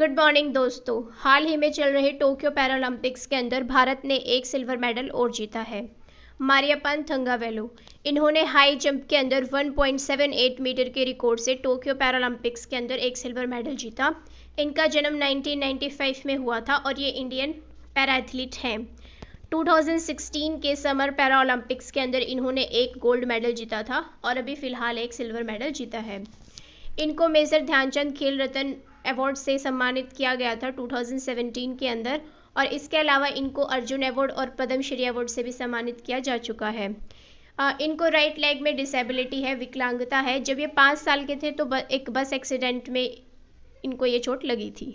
good morning दोस्तों हाल ही में चल रहे टोक्यो पैरालंपिक्स के अंदर भारत ने एक सिल्वर मेडल और जीता है मारियापन थंगावेलो इन्होंने हाई जंप के अंदर 1.78 मीटर के रिकॉर्ड से टोक्यो पैरालंपिक्स के अंदर एक सिल्वर मेडल जीता इनका जन्म 1995 में हुआ था और ये इंडियन पैरा एथलीट हैं 2016 के समर पैरालंपिक्स के अंदर इन्होंने एक गोल्ड मेडल जीता था और अभी फिलहाल एक सिल्वर मेडल जीता है इनको मेजर ध्यानचंद खेल रत्न अवार्ड से सम्मानित किया गया था 2017 के अंदर और इसके अलावा इनको अर्जुन अवार्ड और पद्मश्री अवार्ड से भी सम्मानित किया जा चुका है इनको राइट लेग में डिसेबिलिटी है विकलांगता है जब ये पाँच साल के थे तो एक बस एक्सीडेंट में इनको ये चोट लगी थी